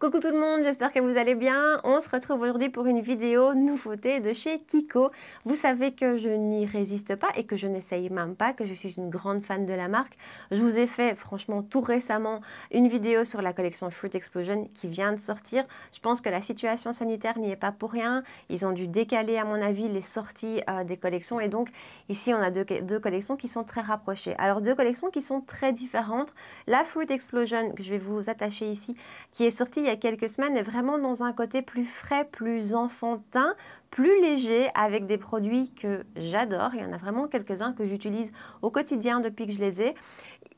Coucou tout le monde, j'espère que vous allez bien. On se retrouve aujourd'hui pour une vidéo nouveauté de chez Kiko. Vous savez que je n'y résiste pas et que je n'essaye même pas, que je suis une grande fan de la marque. Je vous ai fait franchement tout récemment une vidéo sur la collection Fruit Explosion qui vient de sortir. Je pense que la situation sanitaire n'y est pas pour rien. Ils ont dû décaler à mon avis les sorties euh, des collections et donc ici on a deux, deux collections qui sont très rapprochées. Alors deux collections qui sont très différentes. La Fruit Explosion que je vais vous attacher ici qui est sortie il y a quelques semaines est vraiment dans un côté plus frais, plus enfantin, plus léger avec des produits que j'adore. Il y en a vraiment quelques-uns que j'utilise au quotidien depuis que je les ai.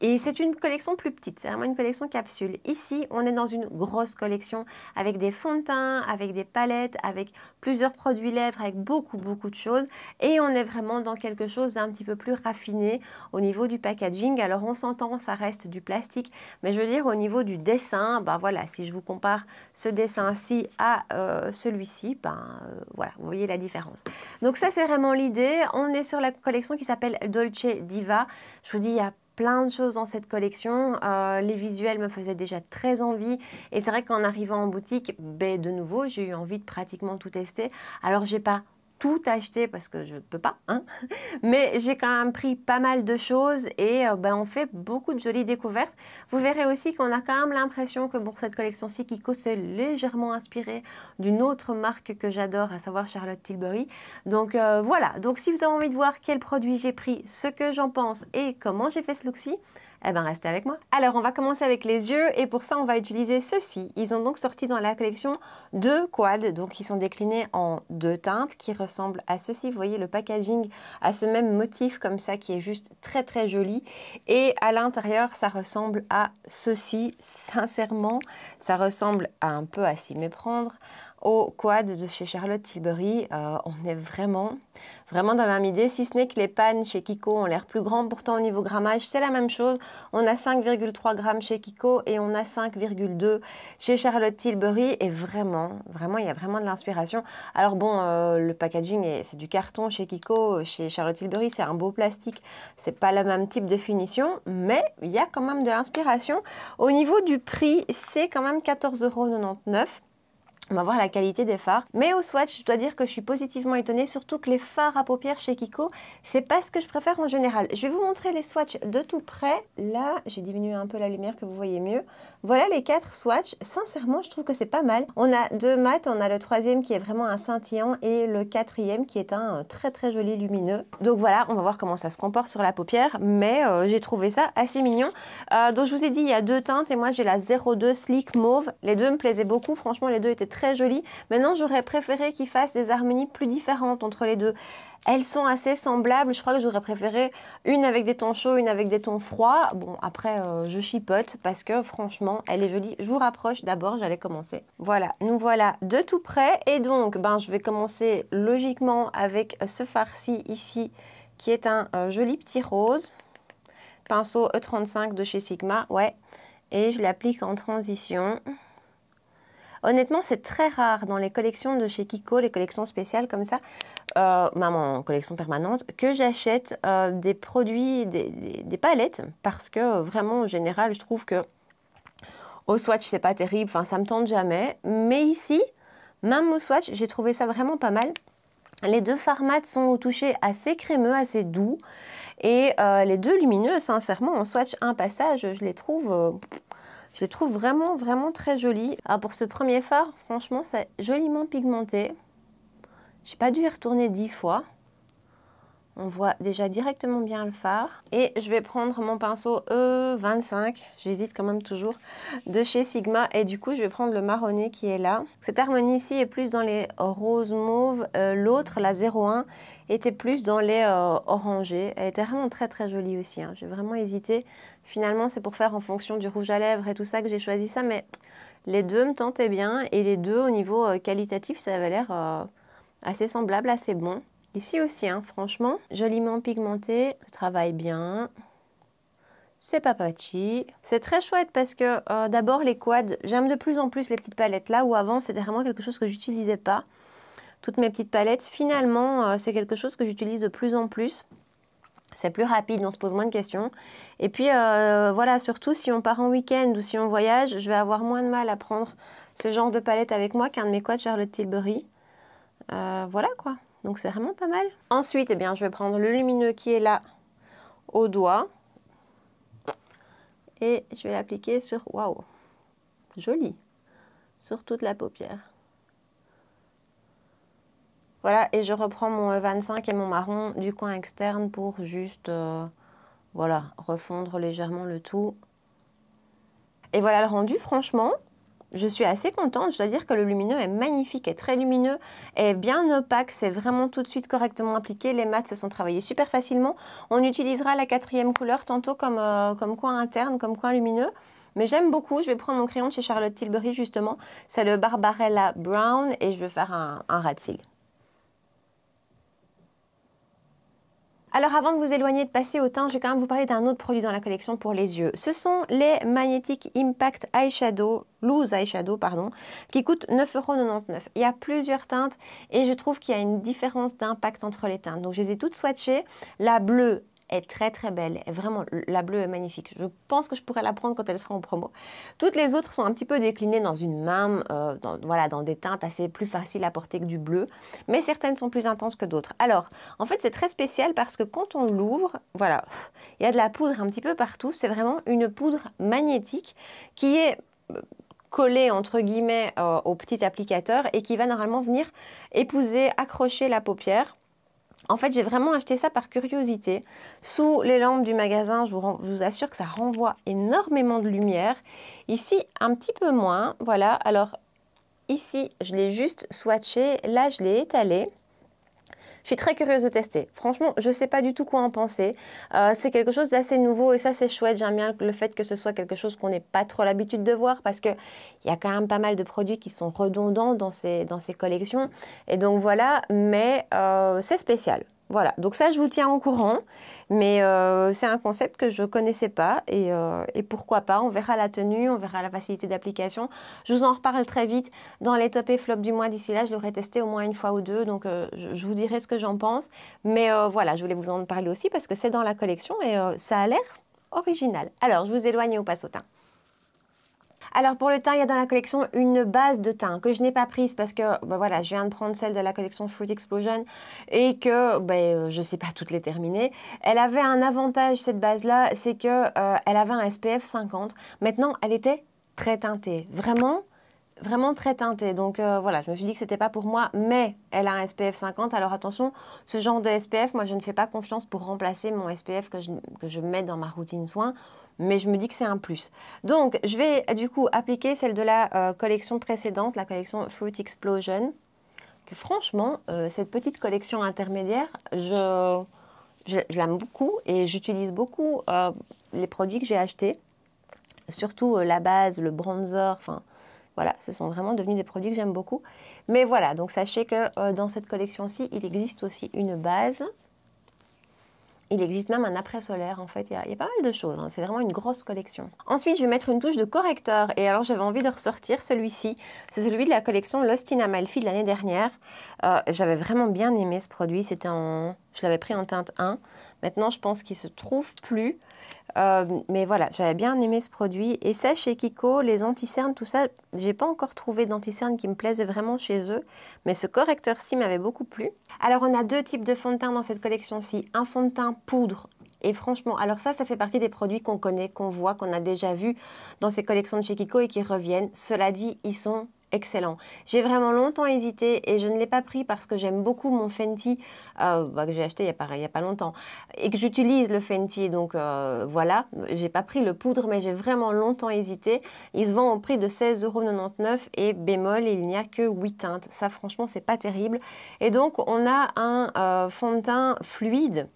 Et c'est une collection plus petite, c'est vraiment une collection capsule. Ici, on est dans une grosse collection avec des fonds de teint, avec des palettes, avec plusieurs produits lèvres, avec beaucoup, beaucoup de choses. Et on est vraiment dans quelque chose d'un petit peu plus raffiné au niveau du packaging. Alors, on s'entend, ça reste du plastique, mais je veux dire, au niveau du dessin, ben voilà, si je vous compare ce dessin-ci à euh, celui-ci, ben euh, voilà, vous voyez la différence. Donc ça, c'est vraiment l'idée. On est sur la collection qui s'appelle Dolce Diva. Je vous dis, il y a plein de choses dans cette collection. Euh, les visuels me faisaient déjà très envie. Et c'est vrai qu'en arrivant en boutique, ben, de nouveau, j'ai eu envie de pratiquement tout tester. Alors, j'ai pas tout acheté parce que je ne peux pas, hein. mais j'ai quand même pris pas mal de choses et euh, ben, on fait beaucoup de jolies découvertes. Vous verrez aussi qu'on a quand même l'impression que pour cette collection-ci, Kiko s'est légèrement inspirée d'une autre marque que j'adore, à savoir Charlotte Tilbury. Donc euh, voilà, donc si vous avez envie de voir quel produit j'ai pris, ce que j'en pense et comment j'ai fait ce look-ci, eh bien restez avec moi. Alors on va commencer avec les yeux et pour ça on va utiliser ceci. Ils ont donc sorti dans la collection deux quads, donc ils sont déclinés en deux teintes qui ressemblent à ceci. Vous voyez le packaging à ce même motif comme ça qui est juste très très joli et à l'intérieur ça ressemble à ceci. Sincèrement ça ressemble un peu à s'y méprendre au quad de chez Charlotte Tilbury. Euh, on est vraiment vraiment dans la même idée, si ce n'est que les pannes chez Kiko ont l'air plus grandes. Pourtant, au niveau grammage, c'est la même chose. On a 5,3 grammes chez Kiko et on a 5,2 chez Charlotte Tilbury. Et vraiment, vraiment, il y a vraiment de l'inspiration. Alors bon, euh, le packaging, c'est du carton chez Kiko. Chez Charlotte Tilbury, c'est un beau plastique. C'est pas le même type de finition, mais il y a quand même de l'inspiration. Au niveau du prix, c'est quand même 14,99 euros. On va voir la qualité des fards. Mais au swatch, je dois dire que je suis positivement étonnée, surtout que les fards à paupières chez Kiko, c'est pas ce que je préfère en général. Je vais vous montrer les swatchs de tout près. Là, j'ai diminué un peu la lumière que vous voyez mieux. Voilà les quatre swatchs. Sincèrement, je trouve que c'est pas mal. On a deux mats, on a le troisième qui est vraiment un scintillant et le quatrième qui est un euh, très très joli lumineux. Donc voilà, on va voir comment ça se comporte sur la paupière, mais euh, j'ai trouvé ça assez mignon. Euh, donc je vous ai dit, il y a deux teintes et moi j'ai la 02 Sleek Mauve. Les deux me plaisaient beaucoup, franchement les deux étaient très très joli. Maintenant, j'aurais préféré qu'il fassent des harmonies plus différentes entre les deux. Elles sont assez semblables. Je crois que j'aurais préféré une avec des tons chauds, une avec des tons froids. Bon, après, euh, je chipote parce que franchement, elle est jolie. Je vous rapproche d'abord, j'allais commencer. Voilà, nous voilà de tout près. Et donc, ben, je vais commencer logiquement avec ce farci ici qui est un euh, joli petit rose. Pinceau E35 de chez Sigma, ouais. Et je l'applique en transition. Honnêtement, c'est très rare dans les collections de chez Kiko, les collections spéciales comme ça, euh, maman en collection permanente, que j'achète euh, des produits, des, palettes, parce que euh, vraiment, en général, je trouve que au swatch, c'est pas terrible, enfin, ça me tente jamais. Mais ici, même au swatch, j'ai trouvé ça vraiment pas mal. Les deux formats sont au toucher assez crémeux, assez doux. Et les deux lumineux, sincèrement, en swatch un passage, je les trouve je les trouve vraiment, vraiment très jolies. Alors pour ce premier phare, franchement, c'est joliment pigmenté. J'ai pas dû y retourner dix fois. On voit déjà directement bien le phare Et je vais prendre mon pinceau E25, j'hésite quand même toujours, de chez Sigma. Et du coup, je vais prendre le marronné qui est là. Cette harmonie ici est plus dans les roses mauves. Euh, l'autre, la 01, était plus dans les euh, orangés. Elle était vraiment très très jolie aussi. Hein. J'ai vraiment hésité. Finalement, c'est pour faire en fonction du rouge à lèvres et tout ça que j'ai choisi ça. Mais les deux me tentaient bien. Et les deux, au niveau euh, qualitatif, ça avait l'air assez semblable, assez bon. Ici aussi, hein, franchement, joliment pigmenté, travaille bien, c'est papachi. C'est très chouette parce que euh, d'abord les quads, j'aime de plus en plus les petites palettes là où avant c'était vraiment quelque chose que j'utilisais pas. Toutes mes petites palettes, finalement euh, c'est quelque chose que j'utilise de plus en plus. C'est plus rapide, on se pose moins de questions. Et puis euh, voilà, surtout si on part en week-end ou si on voyage, je vais avoir moins de mal à prendre ce genre de palette avec moi qu'un de mes quads Charlotte Tilbury. voilà quoi. Donc c'est vraiment pas mal. Ensuite, eh bien, je vais prendre le lumineux qui est là au doigt. Et je vais l'appliquer sur... Waouh Joli Sur toute la paupière. Voilà, et je reprends mon 25 e et mon marron du coin externe pour juste, euh, voilà, refondre légèrement le tout. Et voilà le rendu, franchement, je suis assez contente. Je dois dire que le lumineux est magnifique, est très lumineux, est bien opaque. C'est vraiment tout de suite correctement appliqué. Les maths se sont travaillés super facilement. On utilisera la quatrième couleur tantôt comme, euh, comme coin interne, comme coin lumineux. Mais j'aime beaucoup, je vais prendre mon crayon de chez Charlotte Tilbury justement, c'est le Barbarella Brown et je vais faire un, un rat Alors avant de vous éloigner de passer au teint, je vais quand même vous parler d'un autre produit dans la collection pour les yeux. Ce sont les Magnetic Impact Eyeshadow, Loose Eyeshadow pardon, qui coûtent 9,99€. Il y a plusieurs teintes et je trouve qu'il y a une différence d'impact entre les teintes. Donc je les ai toutes swatchées. La bleue est très très belle. vraiment, la bleue est magnifique. Je pense que je pourrais la prendre quand elle sera en promo. Toutes les autres sont un petit peu déclinées dans une même, euh, dans, voilà, dans des teintes assez plus faciles à porter que du bleu. Mais certaines sont plus intenses que d'autres. Alors, en fait, c'est très spécial parce que quand on l'ouvre, voilà, il y a de la poudre un petit peu partout. C'est vraiment une poudre magnétique qui est euh, collée entre guillemets euh, au petit applicateur et qui va normalement venir épouser, accrocher la paupière en fait, j'ai vraiment acheté ça par curiosité. Sous les lampes du magasin, je vous, assure que ça renvoie énormément de lumière. Ici, un petit peu moins. Voilà, alors ici, je l'ai juste swatché. Là, je l'ai étalé suis très curieuse de tester. Franchement, je ne sais pas du tout quoi en penser. Euh, c'est quelque chose d'assez nouveau et ça, c'est chouette. J'aime bien le fait que ce soit quelque chose qu'on n'ait pas trop l'habitude de voir parce qu'il y a quand même pas mal de produits qui sont redondants dans ces, dans ces collections. Et donc voilà, mais euh, c'est spécial. Voilà, donc ça, je vous tiens au courant, mais euh, c'est un concept que je ne connaissais pas euh, et, pourquoi pas, on verra la tenue, on verra la facilité d'application. Je vous en reparle très vite dans les top et flops du mois. D'ici là, je l'aurai testé au moins une fois ou deux, donc euh, je, vous dirai ce que j'en pense. Mais voilà, je voulais vous en parler aussi parce que c'est dans la collection et ça a l'air original. Alors, je vous éloigne au passotin. Alors pour le teint, il y a dans la collection une base de teint que je n'ai pas prise parce que bah, voilà, je viens de prendre celle de la collection Fruit Explosion et que bah, euh, je ne sais pas toutes les terminer. Elle avait un avantage cette base-là, c'est qu'elle euh, avait un SPF 50. Maintenant, elle était très teintée, vraiment vraiment très teintée. Donc euh, voilà, je me suis dit que ce n'était pas pour moi, mais elle a un SPF 50. Alors attention, ce genre de SPF, moi je ne fais pas confiance pour remplacer mon SPF que je, que je mets dans ma routine soin mais je me dis que c'est un plus. Donc, je vais du coup appliquer celle de la euh, collection précédente, la collection Fruit Explosion. Que franchement, euh, cette petite collection intermédiaire, je, l'aime beaucoup et j'utilise beaucoup euh, les produits que j'ai achetés. Surtout la base, le bronzer, enfin voilà, ce sont vraiment devenus des produits que j'aime beaucoup. Mais voilà, donc sachez que dans cette collection-ci, il existe aussi une base il existe même un après-solaire en fait, il y, a, pas mal de choses, hein. c'est vraiment une grosse collection. Ensuite je vais mettre une touche de correcteur et alors j'avais envie de ressortir celui-ci, c'est celui de la collection Lost in Amalfi de l'année dernière. Euh, j'avais vraiment bien aimé ce produit, c'était en... je l'avais pris en teinte 1, maintenant je pense qu'il se trouve plus. Euh, mais voilà, j'avais bien aimé ce produit. Et ça, chez Kiko, les anticernes, tout ça, j'ai pas encore trouvé d'anticernes qui me plaisaient vraiment chez eux. Mais ce correcteur-ci m'avait beaucoup plu. Alors, on a deux types de fond de teint dans cette collection-ci. Un fond de teint poudre et franchement, alors ça, ça fait partie des produits qu'on connaît, qu'on voit, qu'on a déjà vu dans ces collections de chez Kiko et qui reviennent. Cela dit, ils sont excellent. J'ai vraiment longtemps hésité et je ne l'ai pas pris parce que j'aime beaucoup mon Fenty euh, bah, que j'ai acheté il n'y a, y a pas longtemps et que j'utilise le Fenty. Donc euh, voilà, j'ai pas pris le poudre mais j'ai vraiment longtemps hésité. Il se vend au prix de 16,99€ et bémol, il n'y a que 8 teintes. Ça franchement, c'est pas terrible. Et donc on a un euh, fond de teint fluide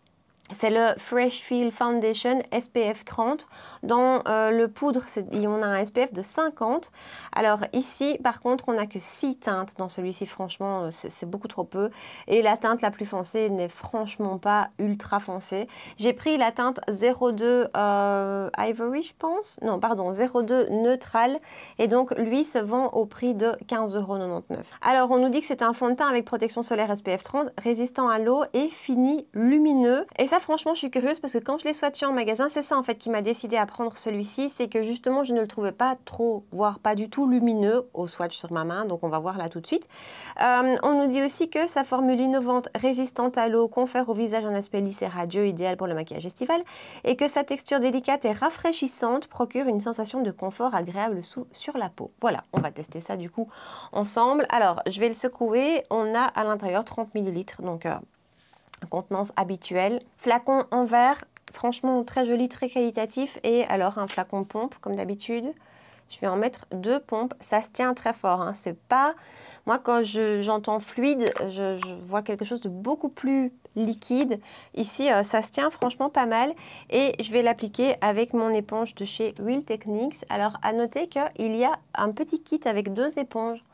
c'est le Fresh Feel Foundation SPF 30. Dans euh, le poudre, on a un SPF de 50. Alors ici, par contre, on n'a que 6 teintes. Dans celui-ci, franchement, euh, c'est beaucoup trop peu. Et la teinte la plus foncée n'est franchement pas ultra foncée. J'ai pris la teinte 02 euh, Ivory, je pense. Non, pardon, 02 Neutral. Et donc, lui se vend au prix de 15,99€. Alors, on nous dit que c'est un fond de teint avec protection solaire SPF 30, résistant à l'eau et fini lumineux. Et ça franchement, je suis curieuse parce que quand je l'ai swatché en magasin, c'est ça en fait qui m'a décidé à prendre celui-ci, c'est que justement, je ne le trouvais pas trop, voire pas du tout lumineux au swatch sur ma main, donc on va voir là tout de suite. Euh, on nous dit aussi que sa formule innovante, résistante à l'eau, confère au visage un aspect lisse et radieux, idéal pour le maquillage estival, et que sa texture délicate et rafraîchissante procure une sensation de confort agréable sur la peau. Voilà, on va tester ça du coup ensemble. Alors, je vais le secouer, on a à l'intérieur 30 ml, donc... Euh, contenance habituelle. Flacon en verre, franchement très joli, très qualitatif. Et alors un flacon pompe, comme d'habitude. Je vais en mettre deux pompes. Ça se tient très fort. Hein. C'est pas... Moi, quand j'entends fluide, je, vois quelque chose de beaucoup plus liquide. Ici, euh, ça se tient franchement pas mal. Et je vais l'appliquer avec mon éponge de chez Will Techniques. Alors, à noter qu'il y a un petit kit avec deux éponges.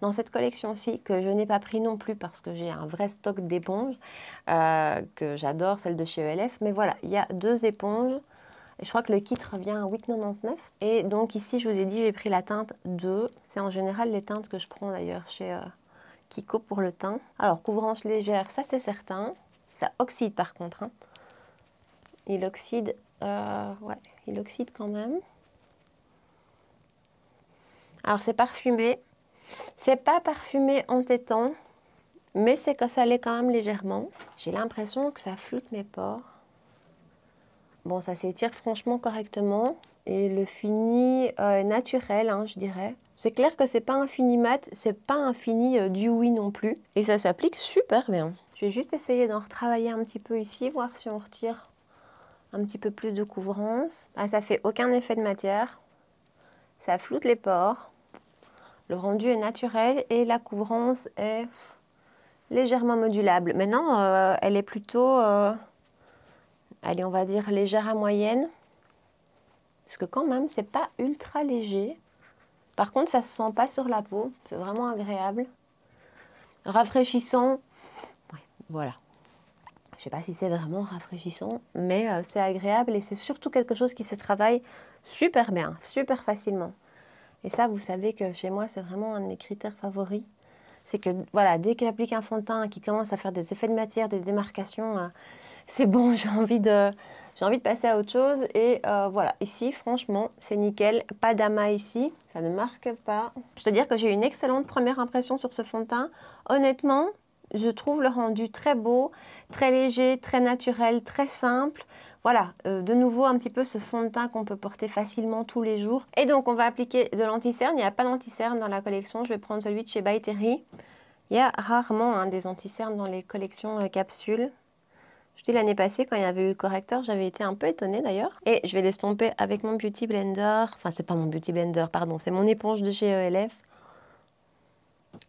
Dans cette collection-ci, que je n'ai pas pris non plus parce que j'ai un vrai stock d'éponges, euh, que j'adore, celle de chez ELF. Mais voilà, il y a deux éponges. Je crois que le kit revient à 8,99. Et donc ici, je vous ai dit, j'ai pris la teinte 2. C'est en général les teintes que je prends d'ailleurs chez euh, Kiko pour le teint. Alors, couvrance légère, ça c'est certain. Ça oxyde par contre. Hein. Il oxyde, euh, ouais, il oxyde quand même. Alors, c'est parfumé. C'est pas parfumé en entêtant, mais c'est que ça l'est quand même légèrement. J'ai l'impression que ça floute mes pores. Bon, ça s'étire franchement correctement et le fini euh, est naturel, hein, je dirais. C'est clair que c'est pas un fini mat, c'est pas un fini euh, du oui non plus. Et ça s'applique super bien. Je vais juste essayer d'en retravailler un petit peu ici, voir si on retire un petit peu plus de couvrance. Ah, ça fait aucun effet de matière. Ça floute les pores. Le rendu est naturel et la couvrance est légèrement modulable. Maintenant, euh, elle est plutôt, euh, allez, on va dire légère à moyenne. Parce que quand même, c'est pas ultra léger. Par contre, ça se sent pas sur la peau. C'est vraiment agréable. Rafraîchissant. voilà. Je sais pas si c'est vraiment rafraîchissant, mais euh, c'est agréable et c'est surtout quelque chose qui se travaille super bien, super facilement. Et ça, vous savez que chez moi, c'est vraiment un de mes critères favoris. C'est que, voilà, dès que j'applique un fond de teint qui commence à faire des effets de matière, des démarcations, euh, c'est bon, j'ai envie, de, envie de passer à autre chose. Et euh, voilà, ici, franchement, c'est nickel. Pas d'amas ici, ça ne marque pas. Je dois dire que j'ai eu une excellente première impression sur ce fond de teint. Honnêtement, je trouve le rendu très beau, très léger, très naturel, très simple. Voilà, euh, de nouveau un petit peu ce fond de teint qu'on peut porter facilement tous les jours. Et donc on va appliquer de l'anticerne. Il n'y a pas d'anticerne dans la collection. Je vais prendre celui de chez By Terry. Il y a rarement un hein, des anticernes dans les collections euh, capsules. Je dis l'année passée, quand il y avait eu le correcteur, j'avais été un peu étonnée d'ailleurs. Et je vais l'estomper avec mon Beauty Blender. Enfin, c'est pas mon Beauty Blender, pardon, c'est mon éponge de chez ELF.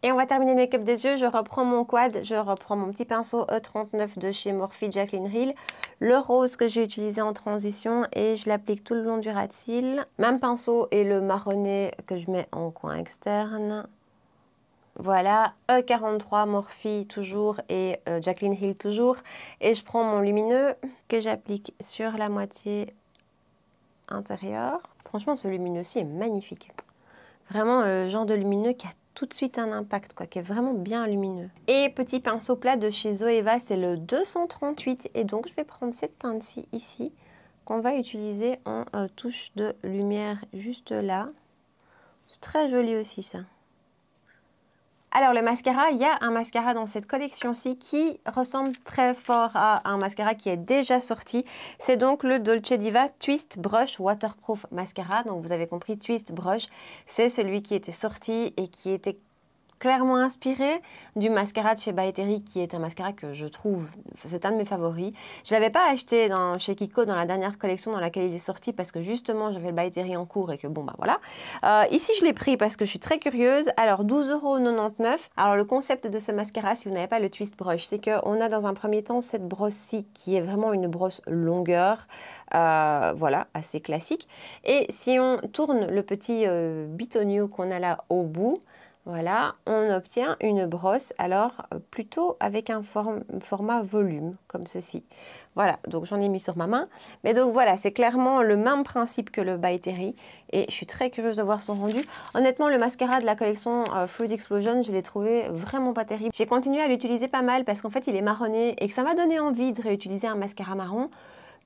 Et on va terminer le make-up des yeux. Je reprends mon quad, je reprends mon petit pinceau E39 de chez Morphe Jacqueline Hill. Le rose que j'ai utilisé en transition et je l'applique tout le long du rat -il. Même pinceau et le marronné que je mets en coin externe. Voilà, E43 Morphe toujours et euh, Jacqueline Hill toujours. Et je prends mon lumineux que j'applique sur la moitié intérieure. Franchement, ce lumineux-ci est magnifique. Vraiment euh, le genre de lumineux qui a tout de suite un impact, quoi, qui est vraiment bien lumineux. Et petit pinceau plat de chez Zoeva, c'est le 238. Et donc, je vais prendre cette teinte-ci ici, qu'on va utiliser en euh, touche de lumière juste là. C'est très joli aussi, ça. Alors le mascara, il y a un mascara dans cette collection-ci qui ressemble très fort à un mascara qui est déjà sorti. C'est donc le Dolce Diva Twist Brush Waterproof Mascara. Donc vous avez compris, Twist Brush, c'est celui qui était sorti et qui était clairement inspiré du mascara de chez Baeteri qui est un mascara que je trouve, c'est un de mes favoris. Je ne l'avais pas acheté dans, chez Kiko dans la dernière collection dans laquelle il est sorti parce que justement j'avais le Baeteri en cours et que bon bah voilà. Euh, ici je l'ai pris parce que je suis très curieuse. Alors 12,99€. Alors le concept de ce mascara, si vous n'avez pas le twist brush, c'est qu'on a dans un premier temps cette brosse-ci qui est vraiment une brosse longueur, euh, voilà, assez classique. Et si on tourne le petit euh, bitonio qu'on a là au bout, voilà, on obtient une brosse, alors euh, plutôt avec un format volume, comme ceci. Voilà, donc j'en ai mis sur ma main. Mais donc voilà, c'est clairement le même principe que le By Et je suis très curieuse de voir son rendu. Honnêtement, le mascara de la collection euh, Fluid Explosion, je l'ai trouvé vraiment pas terrible. J'ai continué à l'utiliser pas mal parce qu'en fait, il est marronné et que ça m'a donné envie de réutiliser un mascara marron.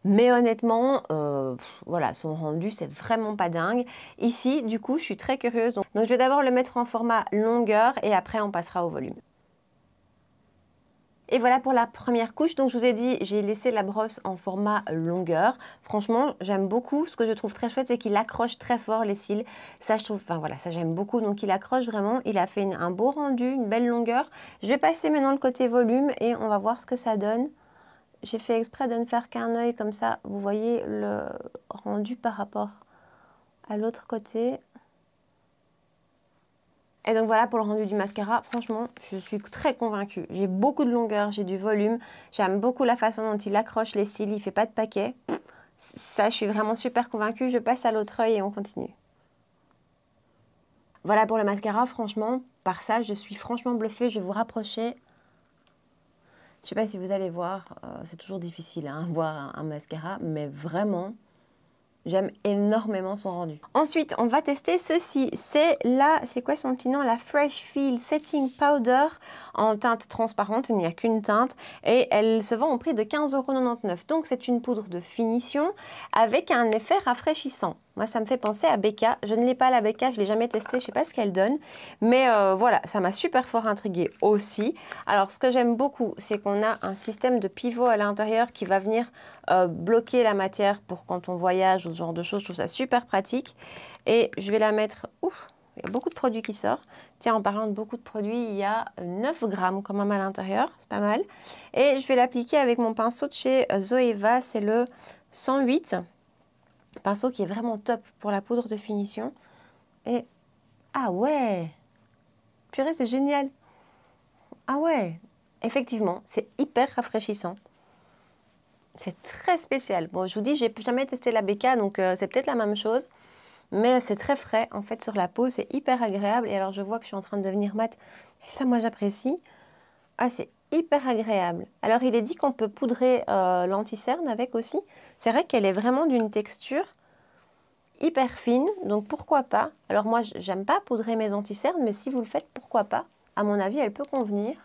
Mais honnêtement, euh, voilà, son rendu, c'est vraiment pas dingue. Ici, du coup, je suis très curieuse. Donc, je vais d'abord le mettre en format longueur et après, on passera au volume. Et voilà pour la première couche. Donc je vous ai dit, j'ai laissé la brosse en format longueur. Franchement, j'aime beaucoup. Ce que je trouve très chouette, c'est qu'il accroche très fort les cils. Ça, je trouve, enfin voilà, ça j'aime beaucoup. Donc il accroche vraiment. Il a fait un beau rendu, une belle longueur. Je vais passer maintenant le côté volume et on va voir ce que ça donne. J'ai fait exprès de ne faire qu'un oeil, comme ça. Vous voyez le rendu par rapport à l'autre côté. Et donc voilà pour le rendu du mascara. Franchement, je suis très convaincue. J'ai beaucoup de longueur, j'ai du volume. J'aime beaucoup la façon dont il accroche les cils, il ne fait pas de paquet. Ça, je suis vraiment super convaincue. Je passe à l'autre œil et on continue. Voilà pour le mascara, franchement, par ça, je suis franchement bluffée. Je vais vous rapprocher je sais pas si vous allez voir, euh, c'est toujours difficile à hein, voir un, mascara, mais vraiment, j'aime énormément son rendu. Ensuite, on va tester ceci. C'est la, c'est quoi son petit nom La Fresh Feel Setting Powder en teinte transparente, il n'y a qu'une teinte, et elle se vend au prix de 15,99€. Donc c'est une poudre de finition avec un effet rafraîchissant. Moi, ça me fait penser à Becca. Je ne l'ai pas, la Becca, je ne l'ai jamais testée, je ne sais pas ce qu'elle donne. Mais euh, voilà, ça m'a super fort intriguée aussi. Alors, ce que j'aime beaucoup, c'est qu'on a un système de pivot à l'intérieur qui va venir euh, bloquer la matière pour quand on voyage ou ce genre de choses. Je trouve ça super pratique. Et je vais la mettre... Ouf, il y a beaucoup de produits qui sortent. Tiens, en parlant de beaucoup de produits, il y a 9 grammes quand même à l'intérieur, c'est pas mal. Et je vais l'appliquer avec mon pinceau de chez euh, Zoeva, c'est le 108 pinceau qui est vraiment top pour la poudre de finition. Et ah ouais Purée, c'est génial Ah ouais Effectivement, c'est hyper rafraîchissant. C'est très spécial. Bon, je vous dis, j'ai jamais testé la BK, donc euh, c'est peut-être la même chose. Mais c'est très frais, en fait, sur la peau. C'est hyper agréable. Et alors, je vois que je suis en train de devenir mat Et ça, moi, j'apprécie. Ah, c'est hyper agréable. Alors il est dit qu'on peut poudrer euh, l'anticerne avec aussi. C'est vrai qu'elle est vraiment d'une texture hyper fine, donc pourquoi pas. Alors moi j'aime pas poudrer mes anticernes, mais si vous le faites, pourquoi pas. À mon avis, elle peut convenir.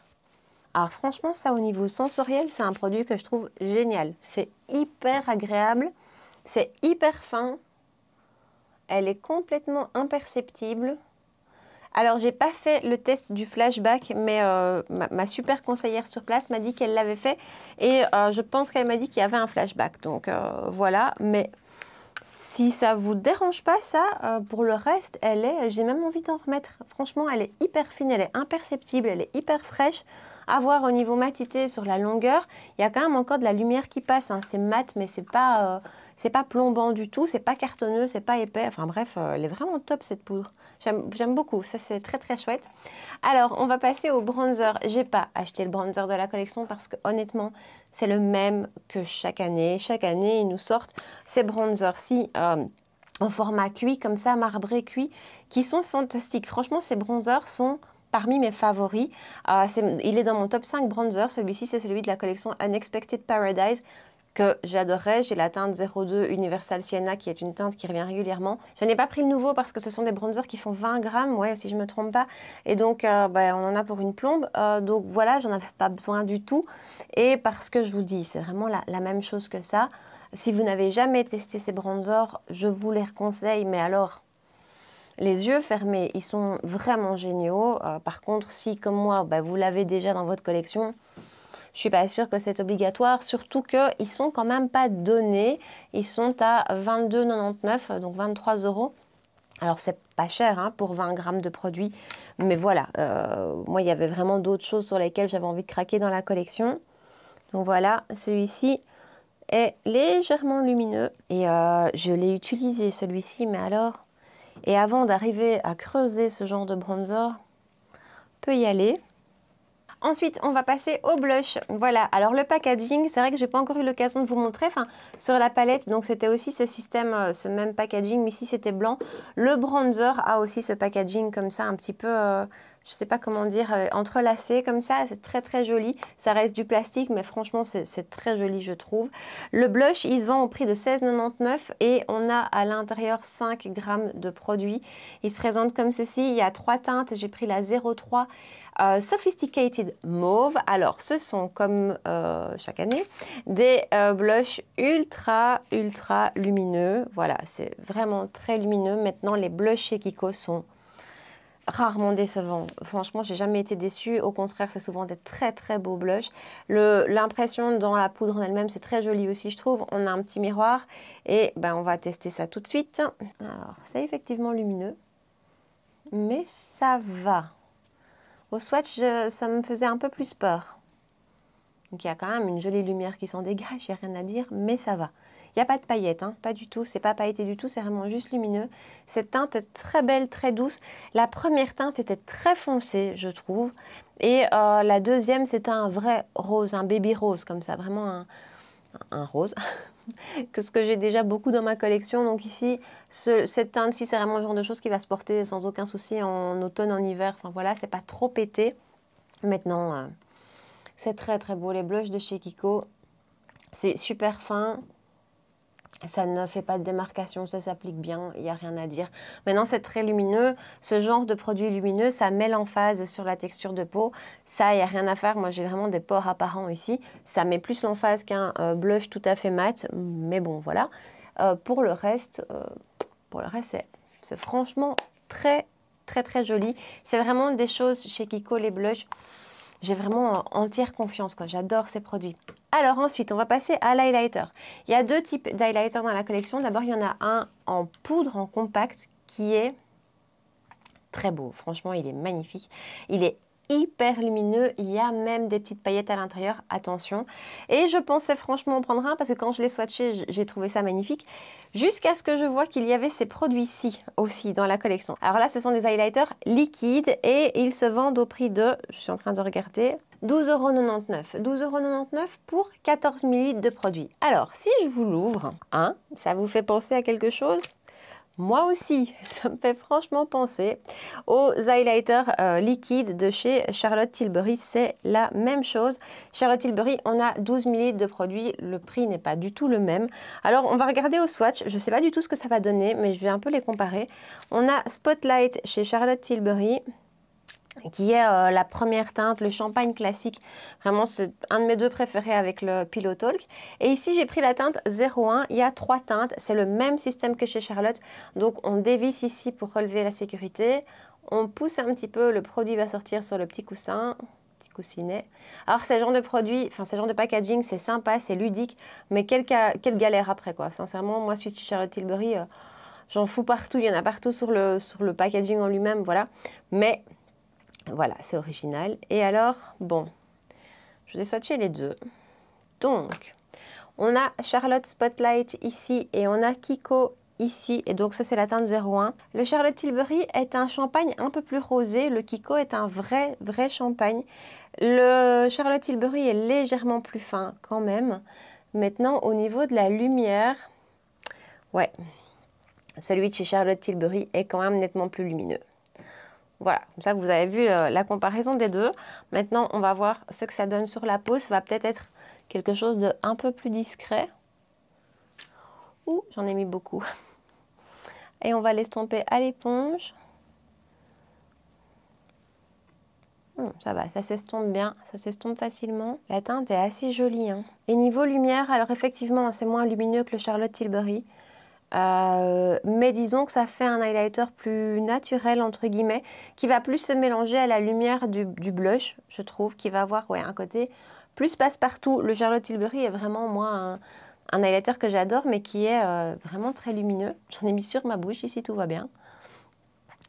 Alors franchement, ça au niveau sensoriel, c'est un produit que je trouve génial. C'est hyper agréable, c'est hyper fin, elle est complètement imperceptible. Alors, j'ai pas fait le test du flashback, mais euh, ma, super conseillère sur place m'a dit qu'elle l'avait fait. Et euh, je pense qu'elle m'a dit qu'il y avait un flashback. Donc, euh, voilà. Mais si ça vous dérange pas, ça, pour le reste, elle est. J'ai même envie d'en remettre. Franchement, elle est hyper fine, elle est imperceptible, elle est hyper fraîche. À voir au niveau matité sur la longueur, il y a quand même encore de la lumière qui passe. Hein. C'est mat, mais c'est pas c'est pas plombant du tout, c'est pas cartonneux, c'est pas épais. Enfin bref, euh, elle est vraiment top cette poudre. J'aime beaucoup, ça c'est très très chouette. Alors, on va passer au bronzer. J'ai pas acheté le bronzer de la collection parce que honnêtement, c'est le même que chaque année. Chaque année, ils nous sortent ces bronzers-ci euh, en format cuit, comme ça, marbré cuit, qui sont fantastiques. Franchement, ces bronzers sont parmi mes favoris. Euh, il est dans mon top 5 bronzers. Celui-ci, c'est celui de la collection Unexpected Paradise que j'adorais. J'ai la teinte 02 Universal Sienna, qui est une teinte qui revient régulièrement. Je n'ai pas pris le nouveau parce que ce sont des bronzers qui font 20 grammes, ouais, si je ne me trompe pas. Et donc, euh, ben, on en a pour une plombe. Euh, donc voilà, j'en avais pas besoin du tout. Et parce que je vous dis, c'est vraiment la, même chose que ça. Si vous n'avez jamais testé ces bronzers, je vous les conseille, mais alors... Les yeux fermés, ils sont vraiment géniaux. Euh, par contre, si comme moi, ben, vous l'avez déjà dans votre collection, je ne suis pas sûre que c'est obligatoire, surtout qu'ils ne sont quand même pas donnés. Ils sont à 22,99, donc 23 euros. Alors c'est pas cher hein, pour 20 grammes de produits, mais voilà, euh, moi il y avait vraiment d'autres choses sur lesquelles j'avais envie de craquer dans la collection. Donc voilà, celui-ci est légèrement lumineux et euh, je l'ai utilisé celui-ci, mais alors, et avant d'arriver à creuser ce genre de bronzer, on peut y aller. Ensuite, on va passer au blush. Voilà, alors le packaging, c'est vrai que j'ai pas encore eu l'occasion de vous montrer. Enfin, sur la palette, donc c'était aussi ce système, euh, ce même packaging, mais ici c'était blanc. Le bronzer a aussi ce packaging comme ça, un petit peu... je euh, je sais pas comment dire, euh, entrelacé comme ça, c'est très très joli. Ça reste du plastique, mais franchement c'est très joli je trouve. Le blush, il se vend au prix de 16,99 et on a à l'intérieur 5 grammes de produit. Il se présente comme ceci, il y a trois teintes, j'ai pris la 03 euh, sophisticated Mauve, alors ce sont comme euh, chaque année des euh, blushs ultra ultra lumineux. Voilà, c'est vraiment très lumineux. Maintenant, les blushs chez Kiko sont rarement décevants. Franchement, j'ai jamais été déçue. Au contraire, c'est souvent des très très beaux blushs. L'impression dans la poudre en elle-même, c'est très joli aussi, je trouve. On a un petit miroir et ben, on va tester ça tout de suite. Alors, c'est effectivement lumineux, mais ça va. Au swatch, ça me faisait un peu plus peur. Donc il y a quand même une jolie lumière qui s'en dégage, il a rien à dire, mais ça va. Il n'y a pas de paillettes, hein, pas du tout, c'est pas pailleté du tout, c'est vraiment juste lumineux. Cette teinte est très belle, très douce. La première teinte était très foncée, je trouve. Et euh, la deuxième, c'était un vrai rose, un baby rose, comme ça, vraiment un rose. que ce que j'ai déjà beaucoup dans ma collection. Donc ici, cette teinte-ci, c'est vraiment le genre de chose qui va se porter sans aucun souci en automne, en hiver. Enfin voilà, c'est pas trop pété. Maintenant, euh, c'est très très beau. Les blushs de chez Kiko, c'est super fin. Ça ne fait pas de démarcation, ça s'applique bien, il n'y a rien à dire. Maintenant, c'est très lumineux. Ce genre de produit lumineux, ça met l'emphase sur la texture de peau. Ça, il n'y a rien à faire. Moi, j'ai vraiment des pores apparents ici. Ça met plus l'emphase qu'un euh, blush tout à fait mat. Mais bon, voilà. Euh, pour le reste, euh, pour le reste, c'est franchement très, très, très joli. C'est vraiment des choses chez Kiko, les blushs. J'ai vraiment entière confiance. J'adore ces produits. Alors ensuite, on va passer à l'highlighter. Il y a deux types d'highlighter dans la collection. D'abord, il y en a un en poudre, en compact, qui est très beau. Franchement, il est magnifique. Il est hyper lumineux. Il y a même des petites paillettes à l'intérieur, attention. Et je pensais franchement en prendre un parce que quand je l'ai swatché, j'ai trouvé ça magnifique. Jusqu'à ce que je vois qu'il y avait ces produits-ci aussi dans la collection. Alors là, ce sont des highlighters liquides et ils se vendent au prix de, je suis en train de regarder, 12,99€. 12,99€ pour 14 ml de produit. Alors, si je vous l'ouvre, hein, ça vous fait penser à quelque chose moi aussi, ça me fait franchement penser aux highlighters euh, liquides de chez Charlotte Tilbury. C'est la même chose. Charlotte Tilbury, on a 12 ml de produits. Le prix n'est pas du tout le même. Alors, on va regarder au swatch. Je ne sais pas du tout ce que ça va donner, mais je vais un peu les comparer. On a Spotlight chez Charlotte Tilbury qui est euh, la première teinte, le champagne classique. Vraiment, c'est un de mes deux préférés avec le Pilotalk. Et ici, j'ai pris la teinte 01. Il y a trois teintes. C'est le même système que chez Charlotte. Donc, on dévisse ici pour relever la sécurité. On pousse un petit peu. Le produit va sortir sur le petit coussin Petit coussinet. Alors, ce genre de produit, enfin, ce genre de packaging, c'est sympa, c'est ludique, mais quelle, quelle, galère après, quoi. Sincèrement, moi, suis tu Charlotte Tilbury, euh, j'en fous partout, il y en a partout sur le, sur le packaging en lui-même, voilà. Mais voilà, c'est original. Et alors, bon, je vous ai les deux. Donc, on a Charlotte Spotlight ici et on a Kiko ici. Et donc ça, c'est la teinte 01. Le Charlotte Tilbury est un champagne un peu plus rosé. Le Kiko est un vrai, vrai champagne. Le Charlotte Tilbury est légèrement plus fin quand même. Maintenant, au niveau de la lumière, ouais, celui de chez Charlotte Tilbury est quand même nettement plus lumineux. Voilà, comme ça vous avez vu euh, la comparaison des deux. Maintenant, on va voir ce que ça donne sur la peau. Ça va peut-être être quelque chose de un peu plus discret. Ouh, j'en ai mis beaucoup. Et on va l'estomper à l'éponge. Hmm, ça va, ça s'estompe bien, ça s'estompe facilement. La teinte est assez jolie. Hein. Et niveau lumière, alors effectivement, c'est moins lumineux que le Charlotte Tilbury. Euh, mais disons que ça fait un highlighter plus naturel, entre guillemets, qui va plus se mélanger à la lumière du, blush, je trouve, qui va avoir ouais, un côté plus passe-partout. Le Charlotte Tilbury est vraiment, moi, un, highlighter que j'adore, mais qui est euh, vraiment très lumineux. J'en ai mis sur ma bouche, ici tout va bien.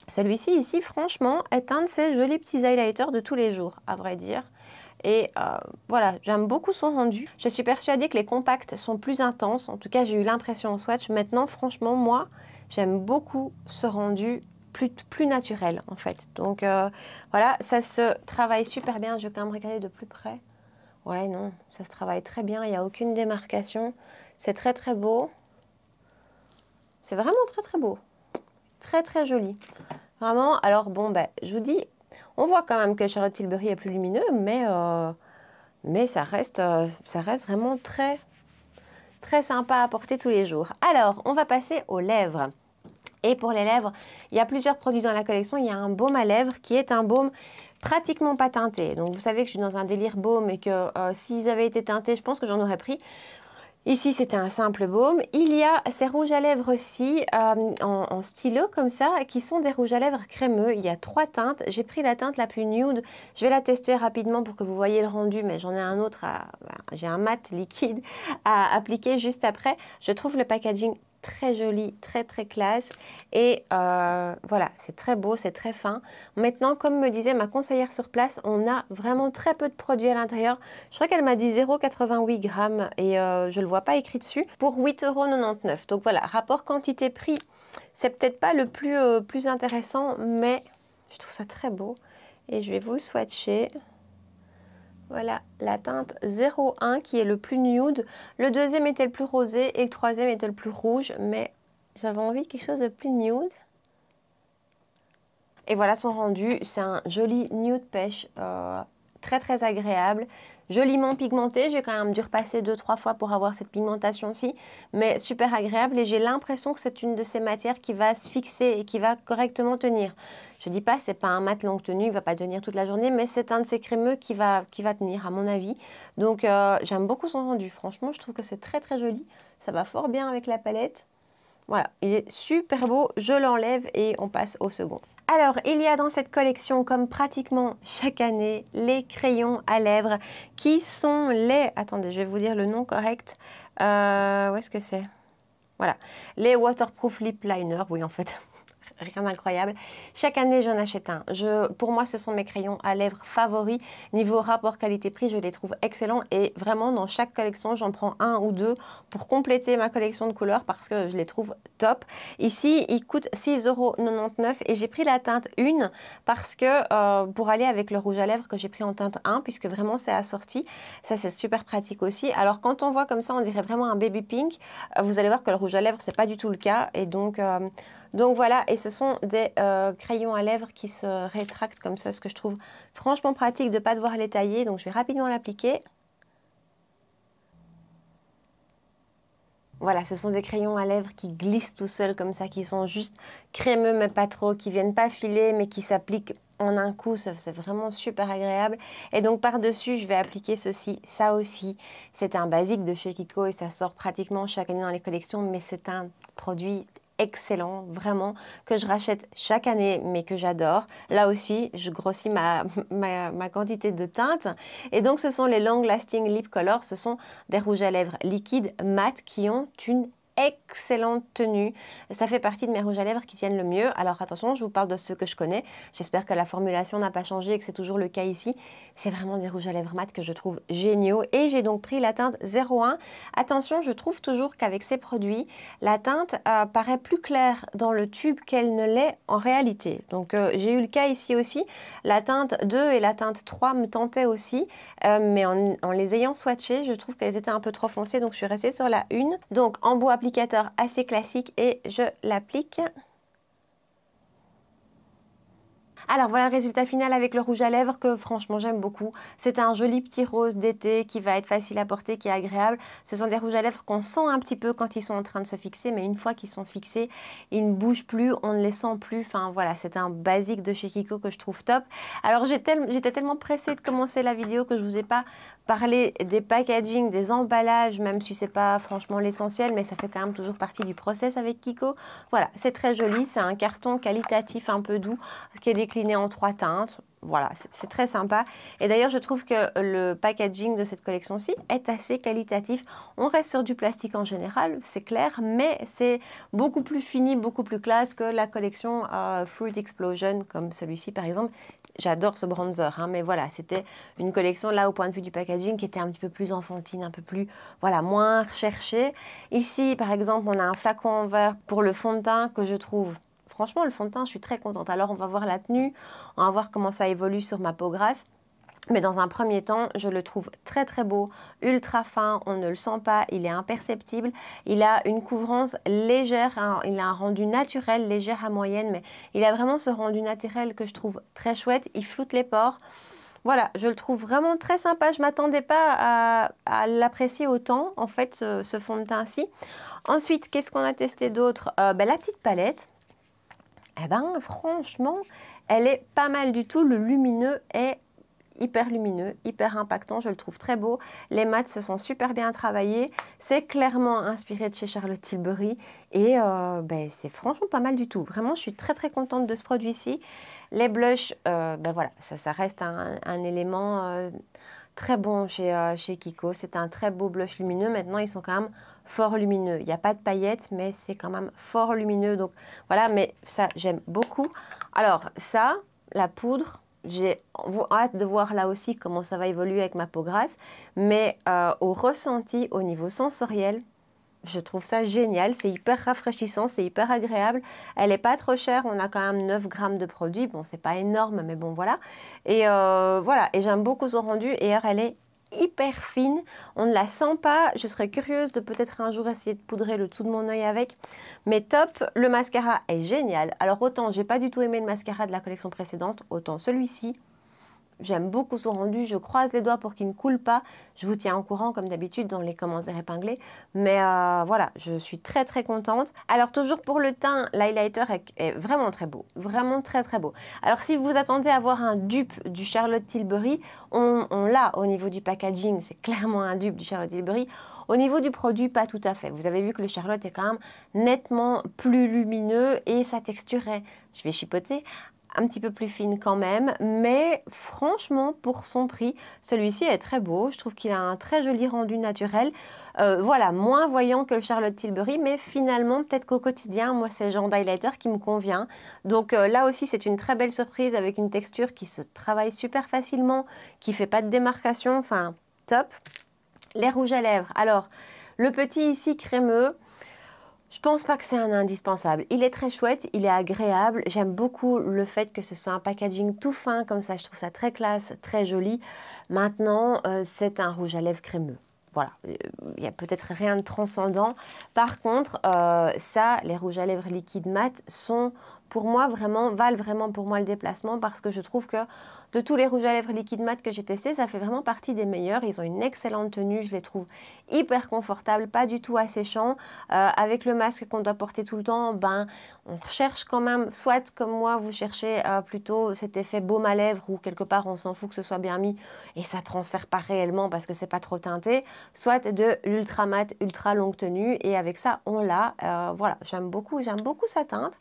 Celui-ci, ici, franchement, est un de ces jolis petits highlighters de tous les jours, à vrai dire. Et euh, voilà, j'aime beaucoup son rendu. Je suis persuadée que les compacts sont plus intenses. En tout cas, j'ai eu l'impression en swatch. Maintenant, franchement, moi, j'aime beaucoup ce rendu plus, naturel, en fait. Donc euh, voilà, ça se travaille super bien. Je vais quand même regarder de plus près. Ouais, non, ça se travaille très bien. Il n'y a aucune démarcation. C'est très, très beau. C'est vraiment très, très beau. Très, très joli. Vraiment, alors bon, ben, je vous dis, on voit quand même que Charlotte Tilbury est plus lumineux, mais, euh, mais ça, reste, euh, ça reste vraiment très, très sympa à porter tous les jours. Alors, on va passer aux lèvres. Et pour les lèvres, il y a plusieurs produits dans la collection. Il y a un baume à lèvres qui est un baume pratiquement pas teinté. Donc vous savez que je suis dans un délire baume et que euh, s'ils avaient été teintés, je pense que j'en aurais pris. Ici, c'était un simple baume. Il y a ces rouges à lèvres aussi euh, en, stylo comme ça, qui sont des rouges à lèvres crémeux. Il y a trois teintes. J'ai pris la teinte la plus nude. Je vais la tester rapidement pour que vous voyez le rendu, mais j'en ai un autre, bah, j'ai un mat liquide à appliquer juste après. Je trouve le packaging très joli, très très classe. Et euh, voilà, c'est très beau, c'est très fin. Maintenant, comme me disait ma conseillère sur place, on a vraiment très peu de produits à l'intérieur. Je crois qu'elle m'a dit 0,88 grammes et euh, je ne le vois pas écrit dessus pour 8,99 Donc voilà, rapport quantité-prix, c'est peut-être pas le plus, euh, plus intéressant, mais je trouve ça très beau. Et je vais vous le swatcher. Voilà la teinte 01 qui est le plus nude. Le deuxième était le plus rosé et le troisième était le plus rouge, mais j'avais envie de quelque chose de plus nude. Et voilà son rendu, c'est un joli nude pêche euh, très très agréable joliment pigmenté. J'ai quand même dû repasser deux, trois fois pour avoir cette pigmentation-ci, mais super agréable et j'ai l'impression que c'est une de ces matières qui va se fixer et qui va correctement tenir. Je dis pas, ce n'est pas un matelon longue tenue, il va pas tenir toute la journée, mais c'est un de ces crémeux qui va, qui va tenir, à mon avis. Donc, euh, j'aime beaucoup son rendu. Franchement, je trouve que c'est très, très joli. Ça va fort bien avec la palette. Voilà, il est super beau. Je l'enlève et on passe au second. Alors, il y a dans cette collection, comme pratiquement chaque année, les crayons à lèvres qui sont les... Attendez, je vais vous dire le nom correct. Euh, où est-ce que c'est Voilà. Les Waterproof Lip Liner. Oui, en fait, rien d'incroyable. Chaque année, j'en achète un. pour moi, ce sont mes crayons à lèvres favoris. Niveau rapport qualité-prix, je les trouve excellents et vraiment, dans chaque collection, j'en prends un ou deux pour compléter ma collection de couleurs parce que je les trouve top. Ici, ils coûtent 6,99€ et j'ai pris la teinte 1 parce que euh, pour aller avec le rouge à lèvres que j'ai pris en teinte 1 puisque vraiment c'est assorti, ça c'est super pratique aussi. Alors quand on voit comme ça, on dirait vraiment un baby pink. Euh, vous allez voir que le rouge à lèvres, c'est pas du tout le cas et donc... Euh, donc voilà, et ce sont des euh, crayons à lèvres qui se rétractent comme ça, ce que je trouve franchement pratique de ne pas devoir les tailler. Donc je vais rapidement l'appliquer. Voilà, ce sont des crayons à lèvres qui glissent tout seuls comme ça, qui sont juste crémeux mais pas trop, qui viennent pas filer mais qui s'appliquent en un coup, c'est vraiment super agréable. Et donc par-dessus, je vais appliquer ceci, ça aussi. C'est un basique de chez Kiko et ça sort pratiquement chaque année dans les collections, mais c'est un produit excellent, vraiment, que je rachète chaque année, mais que j'adore. Là aussi, je grossis ma, quantité de teintes. Et donc, ce sont les Long Lasting Lip Color. Ce sont des rouges à lèvres liquides, mat, qui ont une excellente tenue. Ça fait partie de mes rouges à lèvres qui tiennent le mieux. Alors attention, je vous parle de ceux que je connais. J'espère que la formulation n'a pas changé et que c'est toujours le cas ici. C'est vraiment des rouges à lèvres mat que je trouve géniaux. Et j'ai donc pris la teinte 01. Attention, je trouve toujours qu'avec ces produits, la teinte euh, paraît plus claire dans le tube qu'elle ne l'est en réalité. Donc euh, j'ai eu le cas ici aussi. La teinte 2 et la teinte 3 me tentaient aussi. Euh, mais en, les ayant swatchées, je trouve qu'elles étaient un peu trop foncées. Donc je suis restée sur la 1. Donc en bois appliqué, assez classique et je l'applique. Alors voilà le résultat final avec le rouge à lèvres que franchement j'aime beaucoup. C'est un joli petit rose d'été qui va être facile à porter, qui est agréable. Ce sont des rouges à lèvres qu'on sent un petit peu quand ils sont en train de se fixer, mais une fois qu'ils sont fixés, ils ne bougent plus, on ne les sent plus. Enfin voilà, c'est un basique de chez Kiko que je trouve top. Alors j'étais tellement pressée de commencer la vidéo que je ne vous ai pas parlé des packaging, des emballages, même si n'est pas franchement l'essentiel, mais ça fait quand même toujours partie du process avec Kiko. Voilà, c'est très joli, c'est un carton qualitatif un peu doux qui est décliné en trois teintes. Voilà, c'est très sympa. Et d'ailleurs, je trouve que le packaging de cette collection-ci est assez qualitatif. On reste sur du plastique en général, c'est clair, mais c'est beaucoup plus fini, beaucoup plus classe que la collection euh, Food Explosion, comme celui-ci par exemple. J'adore ce bronzer, hein, mais voilà, c'était une collection là au point de vue du packaging qui était un petit peu plus enfantine, un peu plus, voilà, moins recherchée. Ici, par exemple, on a un flacon en verre pour le fond de teint que je trouve franchement, le fond de teint, je suis très contente. Alors, on va voir la tenue, on va voir comment ça évolue sur ma peau grasse. Mais dans un premier temps, je le trouve très très beau, ultra fin, on ne le sent pas, il est imperceptible. Il a une couvrance légère, hein. il a un rendu naturel, légère à moyenne, mais il a vraiment ce rendu naturel que je trouve très chouette. Il floute les pores. Voilà, je le trouve vraiment très sympa. Je ne m'attendais pas à, l'apprécier autant, en fait, ce, fond de teint-ci. Ensuite, qu'est-ce qu'on a testé d'autre euh, ben, La petite palette. Eh ben, franchement, elle est pas mal du tout. Le lumineux est hyper lumineux, hyper impactant, je le trouve très beau. Les maths se sont super bien travaillés. C'est clairement inspiré de chez Charlotte Tilbury et euh, ben, c'est franchement pas mal du tout. Vraiment, je suis très très contente de ce produit-ci. Les blushs, euh, ben voilà, ça, reste un, élément euh, très bon chez, chez Kiko. C'est un très beau blush lumineux. Maintenant, ils sont quand même fort lumineux. Il n'y a pas de paillettes, mais c'est quand même fort lumineux. Donc voilà, mais ça, j'aime beaucoup. Alors ça, la poudre, j'ai hâte de voir là aussi comment ça va évoluer avec ma peau grasse. Mais euh, au ressenti, au niveau sensoriel, je trouve ça génial, c'est hyper rafraîchissant, c'est hyper agréable. Elle n'est pas trop chère, on a quand même 9 grammes de produit. Bon, c'est pas énorme, mais bon, voilà. Et euh, voilà, et j'aime beaucoup son rendu. Et elle est hyper fine, on ne la sent pas. Je serais curieuse de peut-être un jour essayer de poudrer le dessous de mon œil avec. Mais top, le mascara est génial. Alors autant j'ai pas du tout aimé le mascara de la collection précédente, autant celui-ci, J'aime beaucoup son rendu, je croise les doigts pour qu'il ne coule pas. Je vous tiens en courant comme d'habitude dans les commentaires épinglés. Mais euh, voilà, je suis très très contente. Alors toujours pour le teint, l'highlighter est, vraiment très beau. Vraiment très très beau. Alors si vous attendez à avoir un dupe du Charlotte Tilbury, on, on l'a au niveau du packaging, c'est clairement un dupe du Charlotte Tilbury. Au niveau du produit, pas tout à fait. Vous avez vu que le Charlotte est quand même nettement plus lumineux et sa texture est, je vais chipoter, un petit peu plus fine quand même, mais franchement, pour son prix, celui-ci est très beau. Je trouve qu'il a un très joli rendu naturel. Euh, voilà, moins voyant que le Charlotte Tilbury, mais finalement, peut-être qu'au quotidien, moi, c'est le genre d'highlighter qui me convient. Donc euh, là aussi, c'est une très belle surprise avec une texture qui se travaille super facilement, qui fait pas de démarcation, enfin, top. Les rouges à lèvres. Alors, le petit ici crémeux, je pense pas que c'est un indispensable. Il est très chouette, il est agréable. J'aime beaucoup le fait que ce soit un packaging tout fin comme ça. Je trouve ça très classe, très joli. Maintenant, euh, c'est un rouge à lèvres crémeux. Voilà, euh, il n'y a peut-être rien de transcendant. Par contre, euh, ça, les rouges à lèvres liquides mat sont pour moi, vraiment, valent vraiment pour moi le déplacement parce que je trouve que de tous les rouges à lèvres liquide mat que j'ai testé, ça fait vraiment partie des meilleurs. Ils ont une excellente tenue, je les trouve hyper confortables, pas du tout asséchants. Euh, avec le masque qu'on doit porter tout le temps, ben, on recherche quand même, soit comme moi, vous cherchez euh, plutôt cet effet baume à lèvres où quelque part on s'en fout que ce soit bien mis et ça transfère pas réellement parce que c'est pas trop teinté, soit de l'ultra mat, ultra longue tenue et avec ça on l'a. Euh, voilà, j'aime beaucoup, j'aime beaucoup sa teinte.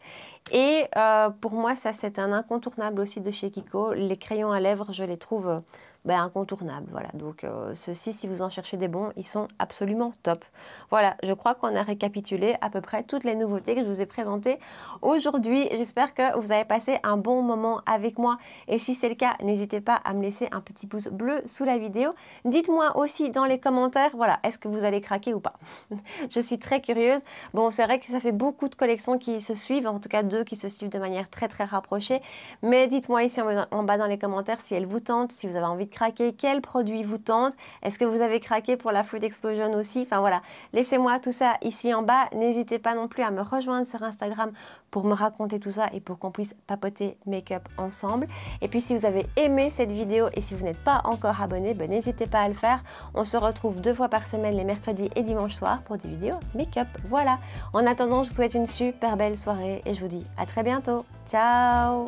Et euh, pour moi, ça c'est un incontournable aussi de chez Kiko. Les crayons à lèvres, je les trouve euh, bah, incontournable. Voilà. Donc euh, ceux-ci, si vous en cherchez des bons, ils sont absolument top. Voilà, je crois qu'on a récapitulé à peu près toutes les nouveautés que je vous ai présentées aujourd'hui. J'espère que vous avez passé un bon moment avec moi. Et si c'est le cas, n'hésitez pas à me laisser un petit pouce bleu sous la vidéo. Dites-moi aussi dans les commentaires, voilà, est-ce que vous allez craquer ou pas Je suis très curieuse. Bon, c'est vrai que ça fait beaucoup de collections qui se suivent, en tout cas deux qui se suivent de manière très très rapprochée. Mais dites-moi ici en bas dans les commentaires si elles vous tentent, si vous avez envie de craquer Quel produit vous tente Est-ce que vous avez craqué pour la Food Explosion aussi Enfin voilà, laissez-moi tout ça ici en bas. N'hésitez pas non plus à me rejoindre sur Instagram pour me raconter tout ça et pour qu'on puisse papoter make-up ensemble. Et puis si vous avez aimé cette vidéo et si vous n'êtes pas encore abonné, ben, n'hésitez pas à le faire. On se retrouve deux fois par semaine les mercredis et dimanche soir pour des vidéos make-up. Voilà. En attendant, je vous souhaite une super belle soirée et je vous dis à très bientôt. Ciao